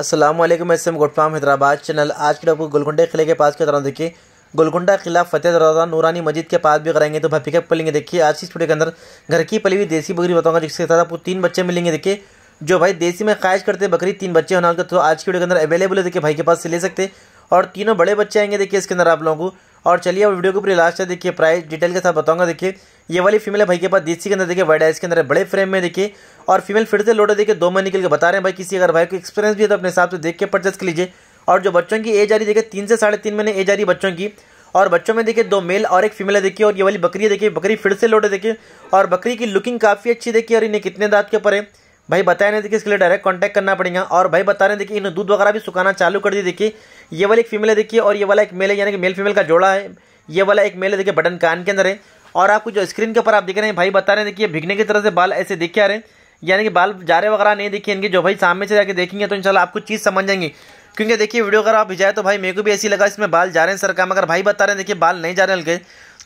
असलम मैं इसम गुडफाम हैदराबाद चैनल आज के लोग गोलकुंडा किले के पास के दौरान देखिए गोलकुंडा किला फतेह दरवाज़ा नूरानी मस्जिद के पास भी कराएंगे तो भाई पिकअप कर लेंगे देखिए आज की स्टूडियो के अंदर घर की पली हुई देसी बकरी बताऊंगा जिसके साथ आपको तीन बच्चे मिलेंगे देखिए जो भाई देसी में खाइश करते बकरी तीन बच्चे होना तो आज की वीडियो के अंदर अवेलेबल है देखिए भाई के पास से ले सकते और तीनों बड़े बच्चे आएंगे देखिए इसके अंदर आप लोगों को और चलिए अब वीडियो के पूरी लास्ट है देखिए प्राइस डिटेल के साथ बताऊंगा देखिए ये वाली फीमेल भाई के पास देसी के अंदर देखिए वाइड आइस के अंदर बड़े फ्रेम में देखिए और फीमेल फिर से लोटे देखिए दो महीने निकल के बता रहे हैं भाई किसी अगर भाई को एक्सपीरियंस भी है तो अपने हिसाब से देख के परचेस कर लीजिए और जो बच्चों की एज आ रही देखिए तीन से साढ़े तीन महीने एज आ रही बच्चों की और बच्चों में देखिए दो मेल और एक फीमेल है देखिए और ये वाली बकरी है देखिए बकरी फिर से लोटे देखिए और बकरी की लुकिंग काफ़ी अच्छी देखिए और इन्हें कितने दाँत के ऊपर है भाई बताया नहीं देखिए इसके लिए डायरेक्ट कॉन्टैक्ट करना पड़ेगा और भाई बता रहे हैं देखिए इन्होंने दूध वगैरह भी सुखाना चालू कर दी देखिए ये वाला एक फीमेल है देखिए और ये वाला एक मेल है यानी कि मेल फीमेल का जोड़ा है ये वाला एक मेल है देखिए बटन कान के अंदर है और आपको जो स्क्रीन के ऊपर आप देख रहे हैं भाई बता रहे हैं देखिए भिगने की तरह से बाल ऐसे देखे आ रहे हैं यानी कि बाल जारे वगैरह नहीं देखिए इनके जो भाई सामने से जाकर देखेंगे तो इनशाला आपको चीज़ समझ जाएंगे क्योंकि देखिए वीडियो अगर आप भिजाए तो भाई मेरे को भी ऐसी लगा इसमें बाल जा रहे हैं सर काम अगर भाई बता रहे हैं देखिए बाल नहीं जा रहे हैं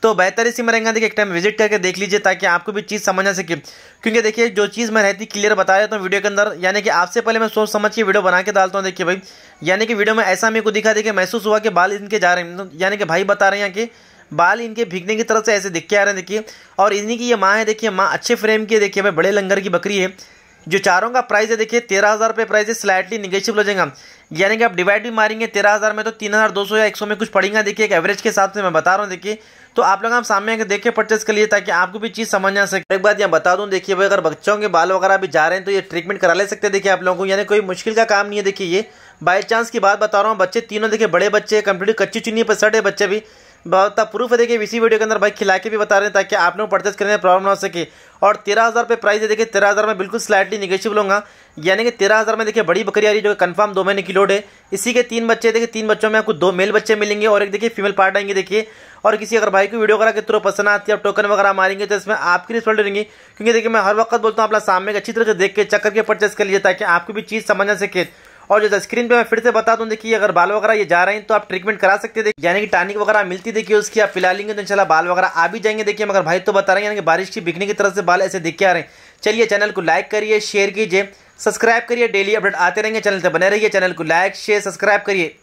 तो बेहतर इसी मेरा देखिए एक टाइम विजिट करके देख लीजिए ताकि आपको भी चीज़ समझ आ सके क्योंकि देखिए जो चीज़ मैं रहती क्लियर बता देता हूँ वीडियो के अंदर यानी कि आपसे पहले मैं सोच समझ के वीडियो बना के डालता हूँ देखिए भाई यानी कि वीडियो में ऐसा मेरे को दिखा देखिए महसूस हुआ कि बाल इनके जा रहे हैं तो यानी कि भाई बता रहे हैं कि बाल इनके भीगने की तरफ से ऐसे दिख के आ रहे हैं देखिए और इन्हीं की ये माँ है देखिए माँ अच्छे फ्रेम की देखिए भाई बड़े लंगर की बकरी है जो चारों का प्राइस है देखिए तेरह हज़ार रुपये प्राइस है स्लाइटली निगेटिव हो जाएगा यानी कि आप डिवाइड भी मारेंगे तेरह हज़ार में तो तीन हज़ार दो सौ या एक सौ में कुछ पड़ेगा देखिए एक एवरेज के हिसाब से मैं बता रहा हूँ देखिए तो आप लोग आप सामने आकर देखिए परचेस कर लिए ताकि आपको भी चीज़ समझ आ सके एक बात यहाँ बता दूँ देखिए भाई अगर बच्चों के बाल वगैरह भी जा रहे हैं तो ये ट्रीटमेंट करा ले सकते हैं देखिए आप लोगों को यानी कोई मुश्किल का काम नहीं है देखिए ये बाई चांस की बात बता रहा हूँ बच्चे तीनों देखिए बड़े बच्चे कंप्लीट कच्ची चुनी पर सटे बच्चे भी बहुत प्रूफ देखिए इसी वीडियो के अंदर भाई खिला के भी बता रहे हैं ताकि आप लोग परचेज करने में प्रॉब्लम ना हो सके और तेरह हज़ार पे प्राइस देखिए तेरह हज़ार में बिल्कुल स्लाइटली निगेटिव लूँगा यानी कि तेरह हज़ार में देखिए बड़ी बकरी आ रही है जो कन्फर्म दो महीने की लोड है इसी के तीन बच्चे देखिए तीन बच्चों में आपको दो मेल बच्चे मिलेंगे और एक देखिए फीमेल पार्ट आएंगे देखिए और किसी अगर भाई को वीडियो करा के थ्रो पसंद आती है टोकन वगैरह मारेंगे तो इसमें आपकी रिस्पॉन्ड रहेंगे क्योंकि देखिए मैं हर वक्त बोलता हूँ अपना सामने अच्छी तरह से देख के चक्कर के परचेज कर लीजिए ताकि आपको भी चीज़ समझ सके और जो स्क्रीन पे मैं फिर से बता दूं देखिए अगर बाल वगैरह ये जा रहे हैं तो आप ट्रीटमेंट करा सकते हैं यानी कि टानिक वगैरह मिलती देखिए उसकी आप पिला लेंगे तो इंशाल्लाह बाल वगैरह आ भी जाएंगे देखिए मगर भाई तो बता रहे हैं यानी कि बारिश की बिकने की तरफ से बाल ऐसे दिख के आ रहे हैं चलिए चैनल को लाइक करिए शेयर कीजिए सब्सक्राइब करिए डेली अपडेट आते रहेंगे चैनल से बने रहिए चैनल को लाइक शेयर सब्सक्राइब करिए